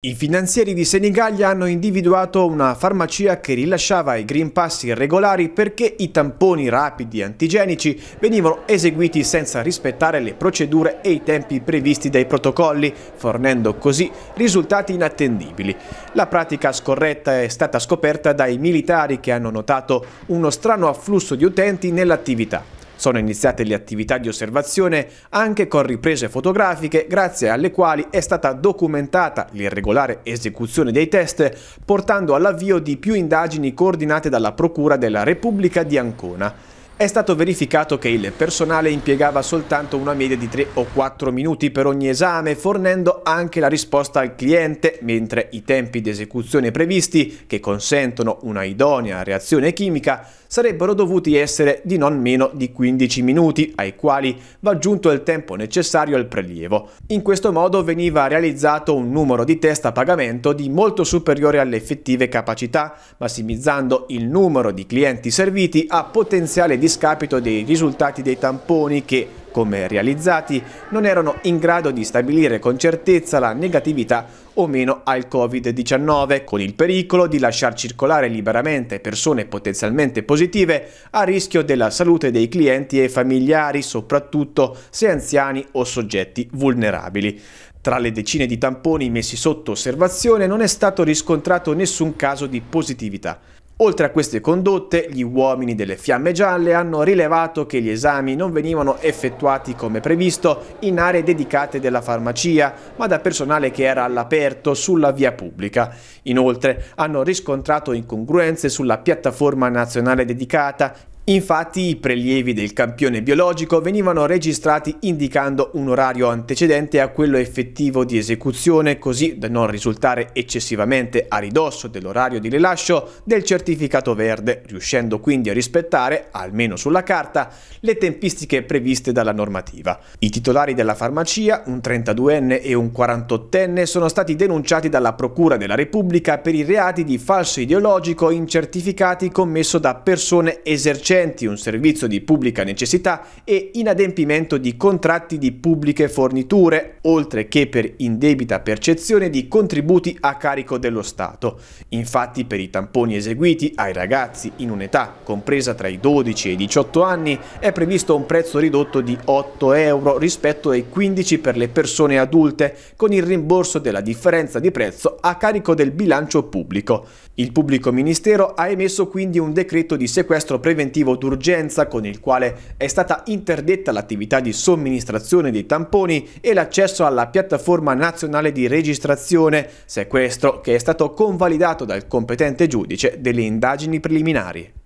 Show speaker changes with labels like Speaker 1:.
Speaker 1: I finanzieri di Senigallia hanno individuato una farmacia che rilasciava i green pass irregolari perché i tamponi rapidi antigenici venivano eseguiti senza rispettare le procedure e i tempi previsti dai protocolli, fornendo così risultati inattendibili. La pratica scorretta è stata scoperta dai militari che hanno notato uno strano afflusso di utenti nell'attività. Sono iniziate le attività di osservazione anche con riprese fotografiche grazie alle quali è stata documentata l'irregolare esecuzione dei test portando all'avvio di più indagini coordinate dalla Procura della Repubblica di Ancona. È stato verificato che il personale impiegava soltanto una media di 3 o 4 minuti per ogni esame, fornendo anche la risposta al cliente, mentre i tempi di esecuzione previsti, che consentono una idonea reazione chimica, sarebbero dovuti essere di non meno di 15 minuti, ai quali va aggiunto il tempo necessario al prelievo. In questo modo veniva realizzato un numero di test a pagamento di molto superiore alle effettive capacità, massimizzando il numero di clienti serviti a potenziale di discapito dei risultati dei tamponi che, come realizzati, non erano in grado di stabilire con certezza la negatività o meno al Covid-19, con il pericolo di lasciar circolare liberamente persone potenzialmente positive a rischio della salute dei clienti e familiari, soprattutto se anziani o soggetti vulnerabili. Tra le decine di tamponi messi sotto osservazione non è stato riscontrato nessun caso di positività. Oltre a queste condotte, gli uomini delle Fiamme Gialle hanno rilevato che gli esami non venivano effettuati come previsto in aree dedicate della farmacia, ma da personale che era all'aperto sulla via pubblica. Inoltre hanno riscontrato incongruenze sulla piattaforma nazionale dedicata Infatti i prelievi del campione biologico venivano registrati indicando un orario antecedente a quello effettivo di esecuzione così da non risultare eccessivamente a ridosso dell'orario di rilascio del certificato verde, riuscendo quindi a rispettare, almeno sulla carta, le tempistiche previste dalla normativa. I titolari della farmacia, un 32enne e un 48enne, sono stati denunciati dalla Procura della Repubblica per i reati di falso ideologico in certificati commesso da persone esercenti indigenti, un servizio di pubblica necessità e inadempimento di contratti di pubbliche forniture, oltre che per indebita percezione di contributi a carico dello Stato. Infatti per i tamponi eseguiti ai ragazzi in un'età compresa tra i 12 e i 18 anni è previsto un prezzo ridotto di 8 euro rispetto ai 15 per le persone adulte, con il rimborso della differenza di prezzo a carico del bilancio pubblico. Il pubblico ministero ha emesso quindi un decreto di sequestro preventivo motivo d'urgenza con il quale è stata interdetta l'attività di somministrazione dei tamponi e l'accesso alla piattaforma nazionale di registrazione, sequestro che è stato convalidato dal competente giudice delle indagini preliminari.